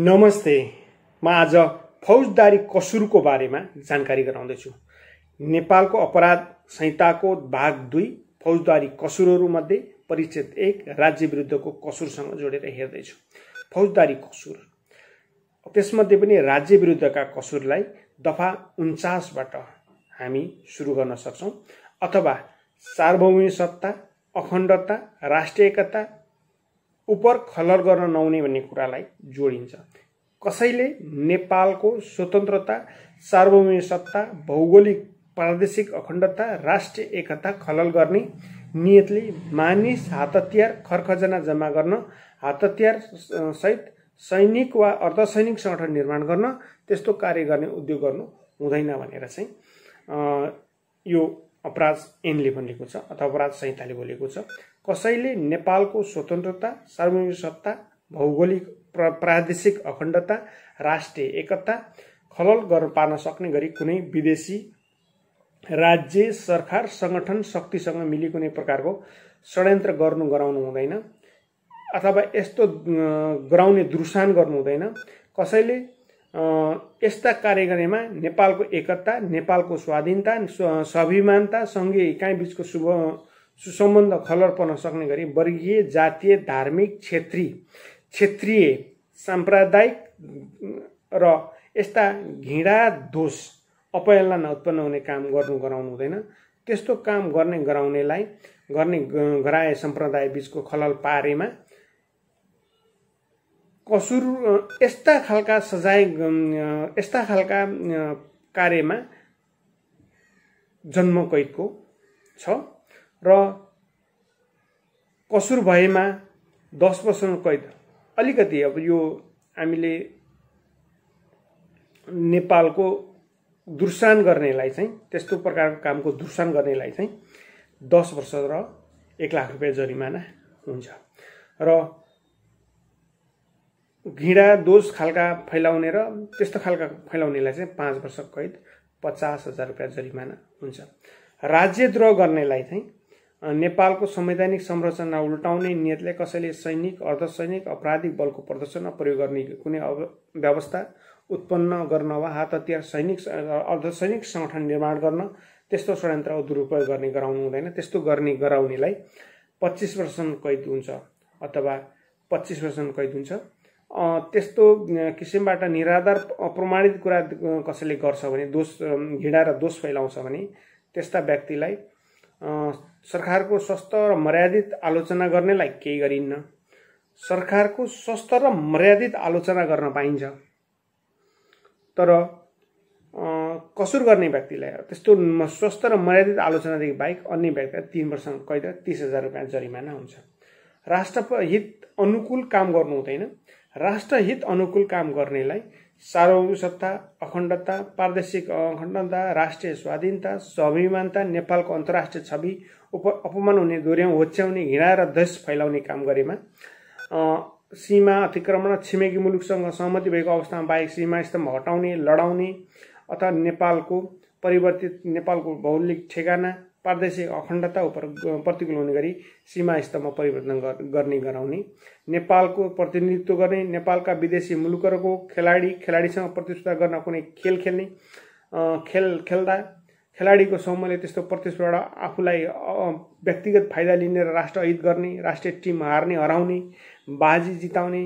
नमस्ते म आज फौजदारी कसुरको बारेमा जानकारी गराउँदैछु नेपालको अपराध संहिताको भाग दुई फौजदारी कसुरहरूमध्ये परिचित एक राज्य विरुद्धको कसुरसँग जोडेर हेर्दैछु फौजदारी कसुर त्यसमध्ये पनि राज्य विरुद्धका कसुरलाई दफा उन्चासबाट हामी सुरु गर्न सक्छौँ अथवा सार्वभौमिक सत्ता अखण्डता राष्ट्रिय एकता उपर खलर गर्न नहुने भन्ने कुरालाई जोडिन्छ कसैले नेपालको स्वतन्त्रता सार्वभौम सत्ता भौगोलिक प्रादेशिक अखण्डता राष्ट्रिय एकता खलल गर्ने नियतले मानिस हातहतियार खरखजना जम्मा गर्न हातहतियार सहित सैनिक वा अर्धसैनिक सङ्गठन निर्माण गर्न त्यस्तो कार्य गर्ने उद्योग गर्नु हुँदैन भनेर चाहिँ यो अपराध एनले भनेको छ अथवा अपराध संहिताले बोलेको छ कसैले नेपालको स्वतन्त्रता सार्वजनिक सत्ता भौगोलिक प्र प्रादेशिक अखण्डता राष्ट्रिय एकता खलल गर्न पार्न सक्ने गरी कुनै विदेशी राज्य सरकार सङ्गठन शक्तिसँग मिली कुनै प्रकारको षड्यन्त्र गर्नु गराउनु हुँदैन अथवा यस्तो गराउने दुर्सान गर्नु हुँदैन कसैले यस्ता कार्य गर्नेमा नेपालको एकता नेपालको स्वाधीनता स्वाभिमानता सँगै कहीँ बिचको शुभ सुसम्बन्ध खलर पर्न सक्ने गरी वर्गीय जातीय धार्मिक क्षेत्रीय क्षेत्रीय साम्प्रदायिक र यस्ता घिडा दोष अपहेलना उत्पन्न हुने काम गर्नु गराउनु हुँदैन त्यस्तो काम गर्ने गराउनेलाई गर्ने गराए सम्प्रदाय बिचको खलल पारेमा कसुर यस्ता खालका सजाय यस्ता खालका कार्यमा जन्म जन्मकैदको छ र कसुर भएमा दस वर्षको कैद अलिकति अब यो हामीले नेपालको दुर्सान गर्नेलाई चाहिँ त्यस्तो प्रकारको कामको दुर्सान गर्नेलाई चाहिँ दस वर्ष र एक लाख रुपियाँ जरिमाना हुन्छ र घिडा दोष खालका फैलाउने र त्यस्तो खालका फैलाउनेलाई चाहिँ पाँच वर्ष कैद पचास हजार रुपियाँ जरिमाना हुन्छ राज्यद्रोह गर्नेलाई चाहिँ नेपालको संवैधानिक संरचना उल्टाउने नियतले कसैले सैनिक अर्धसैनिक अपराधिक बलको प्रदर्शनमा प्रयोग गर्ने कुनै व्यवस्था उत्पन्न गर्न वा हात हतियार सैनिक अर्धसैनिक सङ्गठन निर्माण गर्न त्यस्तो षड्यन्त्र दुरुपयोग गर्ने गराउनु हुँदैन त्यस्तो गर्ने गराउनेलाई पच्चिस वर्षसम्म कैद हुन्छ अथवा पच्चिस वर्षसम्म कैद हुन्छ त्यस्तो किसिमबाट निराधार अप्रमाणित कुरा कसैले गर्छ भने दोष घिडा र दोष फैलाउँछ भने त्यस्ता व्यक्तिलाई सरकारको स्वस्थ र मर्यादित आलोचना गर्नेलाई केही गरिन्न सरकारको स्वस्थ र मर्यादित आलोचना गर्न पाइन्छ तर कसुर गर्ने व्यक्तिलाई त्यस्तो स्वस्थ र मर्यादित आलोचनादेखि बाहेक अन्य व्यक्तिलाई तिन वर्ष कैद तिस हजार रुपियाँ जरिमाना हुन्छ राष्ट्रहित अनुकूल काम गर्नु हुँदैन राष्ट्रहित अनुकूल काम गर्नेलाई सार्वभौमसत्ता अखण्डता प्रादेशिक अखण्डता राष्ट्रिय स्वाधीनता स्वाभिमानता नेपालको अन्तर्राष्ट्रिय छवि उप अपमान हुने दोर्याउँ होच्याउने घिणा र द्वेष फैलाउने काम गरेमा सीमा अतिक्रमण छिमेकी मुलुकसँग सहमति भएको अवस्थामा बाहेक सीमा स्तम्भ हटाउने लडाउने अथवा नेपालको परिवर्तित नेपालको भौगोलिक ठेगाना प्रादेशिक अखण्डता उप प्रतिकूल हुने गरी सीमा स्तरमा परिवर्तन गर्ने गराउने नेपालको प्रतिनिधित्व गर्ने नेपालका विदेशी मुलुकहरूको खेलाडी खेलाडीसँग प्रतिस्पर्धा गर्न कुनै खेल खेल्ने खेल खेल्दा खेलाडीको समूहले त्यस्तो प्रतिस्पर्धा आफूलाई व्यक्तिगत फाइदा लिने र राष्ट्र हित गर्ने राष्ट्रिय टिम हार्ने हराउने बाजी जिताउने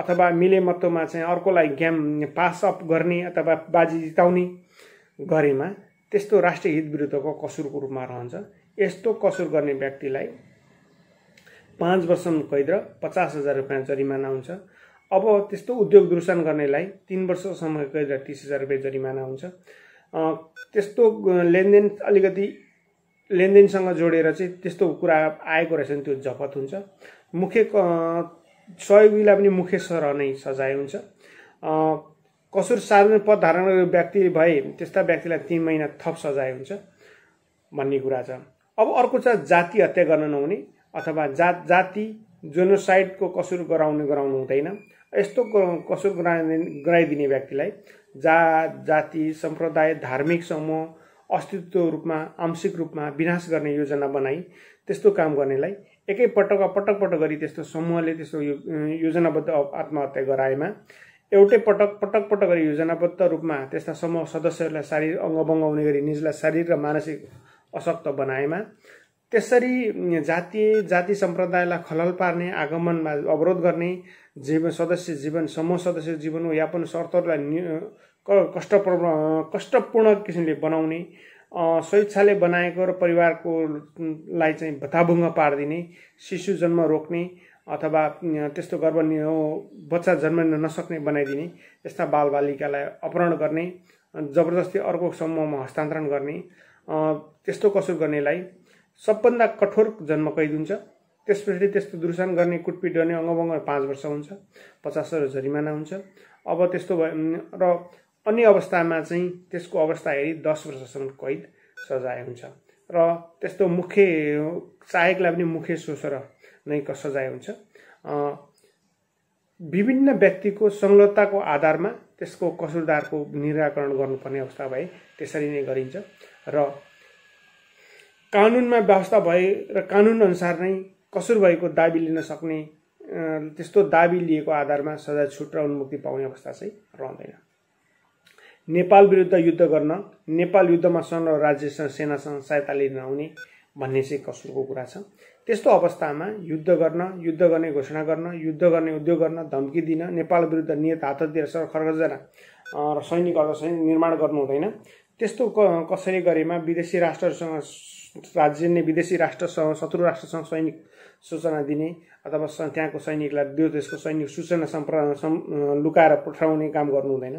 अथवा मिलेमत्वमा चाहिँ अर्कोलाई गेम पास अप गर्ने अथवा बाजी जिताउने गरेमा त्यस्तो राष्ट्रिय हित विरुद्धको कसुरको रूपमा रहन्छ यस्तो कसुर गर्ने व्यक्तिलाई पाँच वर्षसम्म कैद र पचास हजार रुपियाँ जरिमाना हुन्छ अब त्यस्तो उद्योग दुरुसन गर्नेलाई तिन वर्षसम्म कैद र तिस हजार रुपियाँ जरिमाना हुन्छ त्यस्तो लेनदेन अलिकति लेनदेनसँग जोडेर चाहिँ त्यस्तो कुरा आएको रहेछ भने त्यो जफत हुन्छ मुख्य सहयोगीलाई पनि मुख्य सरह नै सजाय हुन्छ कसुर सार्वजनिक पद धारण गरेको व्यक्ति भए त्यस्ता व्यक्तिलाई तिन महिना थप सजाय हुन्छ भन्ने कुरा छ अब अर्को छ जाति हत्या गर्न नहुने अथवा जात जाति जोनोसाइडको कसुर गराउने गराउनु हुँदैन यस्तो कसुर गराइ गराइदिने व्यक्तिलाई जा जाति सम्प्रदाय धार्मिक समूह अस्तित्व रूपमा आंशिक रूपमा विनाश गर्ने योजना बनाई त्यस्तो काम गर्नेलाई एकैपटक पटक पटक गरी त्यस्तो समूहले त्यस्तो योजनाबद्ध आत्महत्या गराएमा एउटै पटक पटक पटक गरी योजनाबद्ध रूपमा त्यस्ता समूह सदस्यहरूलाई शारीरिक अङ्गभङ्ग हुने गरी निजलाई शारीरिक र मानसिक अशक्त बनाएमा त्यसरी जातीय जाति सम्प्रदायलाई खलल पार्ने आगमनमा अवरोध गर्ने जीव सदस्य जीवन समूह सदस्य जीवन यापन शर्तहरूलाई कष्ट कष्टपूर्ण किसिमले बनाउने स्वेच्छाले बनाएको र परिवारको लाई चाहिँ भत्ताभुङ्ग पारिदिने शिशु जन्म रोक्ने अथवा त्यस्तो गर्भ बच्चा जन्मिन नसक्ने बनाइदिने यस्ता बालबालिकालाई अपहरण गर्ने जबरजस्ती अर्को समूहमा हस्तान्तरण गर्ने त्यस्तो कसुर गर्नेलाई सबभन्दा कठोर जन्म कैद हुन्छ त्यस पछाडि त्यस्तो दुर्सान गर्ने कुटपिट गर्ने अङ्गभङ्ग पाँच वर्ष हुन्छ पचास हजार जरिमाना हुन्छ अब त्यस्तो भयो र अन्य अवस्थामा चाहिँ त्यसको अवस्था हेरी दस वर्षसम्म कैद सजाय हुन्छ र त्यस्तो मुख्य सहायकलाई पनि मुख्य सोच नै सजाय हुन्छ विभिन्न व्यक्तिको संलग्नताको आधारमा त्यसको कसुरदारको निराकरण गर्नुपर्ने अवस्था भए त्यसरी नै गरिन्छ र कानुनमा व्यवस्था भए र कानुनअनुसार नै कसुर भएको दाबी लिन सक्ने त्यस्तो दाबी लिएको आधारमा सजाय छुट र उन्मुक्ति पाउने अवस्था चाहिँ रहँदैन नेपाल विरुद्ध युद्ध गर्न नेपाल युद्धमा सङ्घ राज्यसँग सेनासँग सहायता लिन आउने भन्ने चाहिँ कसुरको कुरा छ त्यस्तो अवस्थामा युद्ध गर्न युद्ध गर्ने घोषणा गर्न युद्ध गर्ने उद्योग गर्न धम्की दिन नेपाल विरुद्ध नियत हात दिएर सर खर्गजना र सैनिक सैनिक निर्माण गर्नु हुँदैन त्यस्तो कसरी गरेमा विदेशी राष्ट्रहरूसँग राज्य नै विदेशी राष्ट्रसँग शत्रु राष्ट्रसँग सैनिक सूचना दिने अथवा त्यहाँको सैनिकलाई त्यो देशको सैनिक सूचना सम्प्र लुकाएर पठाउने काम गर्नु हुँदैन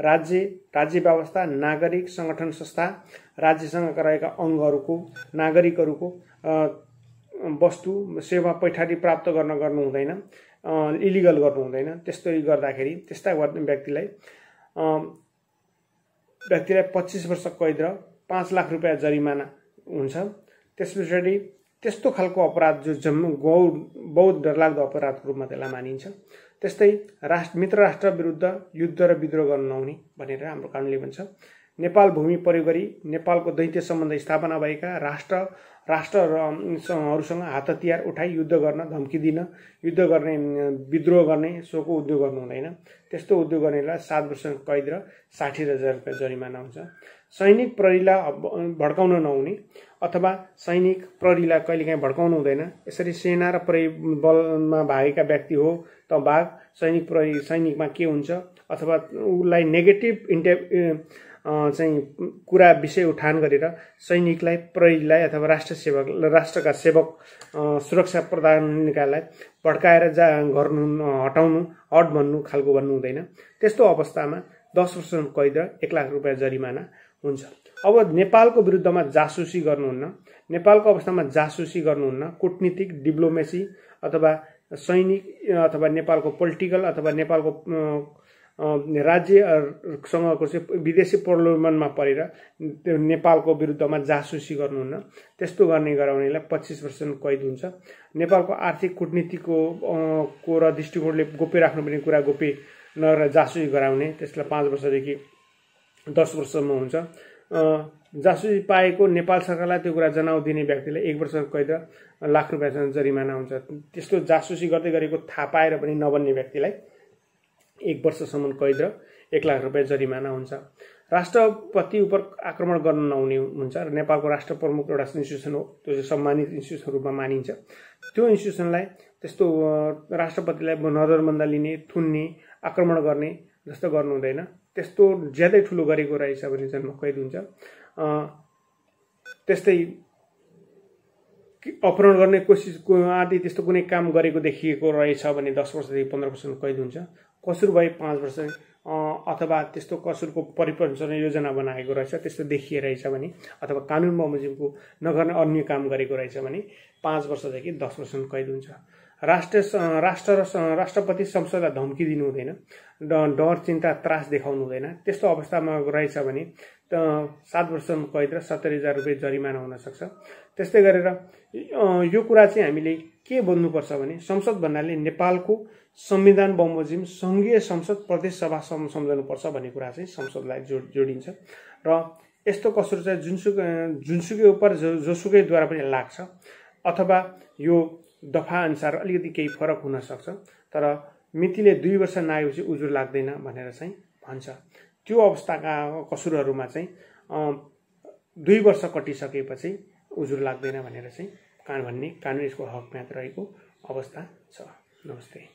राज्य राज्य व्यवस्था नागरिक सङ्गठन संस्था राज्यसँग रहेका अङ्गहरूको नागरिकहरूको वस्तु सेवा पैठारी प्राप्त गर्न गर्नु हुँदैन इलिगल गर्नु हुँदैन त्यस्तै गर्दाखेरि त्यस्ता व्यक्तिलाई व्यक्तिलाई पच्चिस वर्ष कैद र पाँच लाख रुपियाँ जरिमाना हुन्छ त्यस पछाडि त्यस्तो खालको अपराध जो जम्मू गौ बहुत डरलाग्दो अपराधको रूपमा त्यसलाई मानिन्छ त्यस्तै राष्ट्र मित्र राष्ट्र विरुद्ध युद्ध र विद्रोह गर्न नहुने भनेर हाम्रो कानुनले भन्छ नेपाल भूमि प्रयोग गरी नेपालको दैत्य सम्बन्ध स्थापना भएका राष्ट्र राष्ट्रहरूसँग हात हतियार उठाइ युद्ध गर्न धम्की दिन युद्ध गर्ने विद्रोह गर्ने सोको उद्योग गर्नु हुँदैन त्यस्तो उद्योग गर्नेलाई सात वर्ष कैद र साठी हजार रुपियाँ जरिमाना हुन्छ सैनिक प्रहरीलाई भड्काउन नहुने अथवा सैनिक प्रहरीलाई कहिलेकाहीँ भड्काउनु हुँदैन यसरी सेना र प्रहरी बलमा भागेका व्यक्ति हो त भाग सैनिक प्रहरी सैनिकमा के हुन्छ अथवा उसलाई नेगेटिभ इन्टे चाहिँ कुरा विषय उठान गरेर सैनिकलाई प्रहरीलाई अथवा राष्ट्र सेवक राष्ट्रका सेवक सुरक्षा प्रदानकालाई भड्काएर जा गर्नु हटाउनु हट भन्नु खालको भन्नु हुँदैन त्यस्तो अवस्थामा दस वर्ष कैद र एक लाख रुपियाँ जरिमाना हुन्छ अब नेपालको विरुद्धमा जासुसी गर्नुहुन्न नेपालको अवस्थामा जासुसी गर्नुहुन्न कुटनीतिक डिप्लोमेसी अथवा सैनिक अथवा नेपालको पोलिटिकल अथवा नेपालको राज्यसँगको चाहिँ विदेशी प्रलोभनमा परेर नेपालको विरुद्धमा जासुसी गर्नुहुन्न त्यस्तो गर्ने गराउनेलाई पच्चिस पर्सेन्ट कैद हुन्छ नेपालको आर्थिक कुटनीतिको को र दृष्टिकोणले गोप्य राख्नुपर्ने कुरा गोप्य नगरेर जासुसी गराउने त्यसलाई पाँच वर्षदेखि दस वर्षसम्म हुन्छ जासुसी पाएको नेपाल सरकारलाई त्यो कुरा जनाउ दिने व्यक्तिलाई एक वर्ष कैद लाख रुपियाँसम्म जरिमाना हुन्छ त्यस्तो जासुसी गर्दै गरेको थाहा पाएर पनि नबन्ने व्यक्तिलाई एक वर्षसम्म कैद र एक लाख रुपियाँ जरिमाना हुन्छ राष्ट्रपति उप आक्रमण गर्न नहुने हुन्छ र नेपालको राष्ट्र प्रमुख एउटा इन्स्टिट्युसन हो त्यो चाहिँ सम्मानित इन्स्टिट्युसन रूपमा मानिन्छ त्यो इन्स्टिट्युसनलाई त्यस्तो राष्ट्रपतिलाई नजरबन्दा लिने थुन्ने आक्रमण गर्ने जस्तो गर्नु हुँदैन त्यस्तो ज्यादै ठुलो गरेको रहेछ भने जन्म कैद हुन्छ त्यस्तै अपहरण गर्ने कोसिस आदि त्यस्तो कुनै काम गरेको देखिएको रहेछ भने दस वर्षदेखि पन्ध्र वर्ष कैद हुन्छ कसुर भए पाँच वर्ष अथवा त्यस्तो कसुरको परिप्रचन योजना बनाएको रहेछ त्यस्तो देखिए रहेछ भने अथवा कानुन बमोजिमको नगर्ने अन्य काम गरेको रहेछ भने पाँच वर्षदेखि दस वर्षसम्म कैद हुन्छ राष्ट्र राष्ट्र र राष्ट्रपति संसदलाई धम्की दिनु हुँदैन डर चिन्ता त्रास देखाउनु हुँदैन त्यस्तो अवस्थामा रहेछ भने सात वर्ष कैद र सत्तरी हजार रुपियाँ जरिमाना हुनसक्छ त्यस्तै गरेर यो कुरा चाहिँ हामीले के बोल्नुपर्छ भने संसद भन्नाले नेपालको संविधान बमोजिम सङ्घीय संसद प्रदेश सभासम्म सम्झनुपर्छ भन्ने कुरा चाहिँ संसदलाई जोड जोडिन्छ र यस्तो कसुर चाहिँ जुनसुकै जुनसुकै उप जोसुकैद्वारा पनि लाग्छ अथवा यो दफा अनुसार अलिकति केही फरक हुनसक्छ तर मितिले दुई वर्ष नआएपछि उजुर लाग्दैन भनेर चाहिँ भन्छ त्यो अवस्थाका कसुरहरूमा चाहिँ दुई वर्ष कटिसकेपछि उजुर लाग्दैन भनेर चाहिँ कान भन्ने कानुन यसको हकमा रहेको अवस्था छ नमस्ते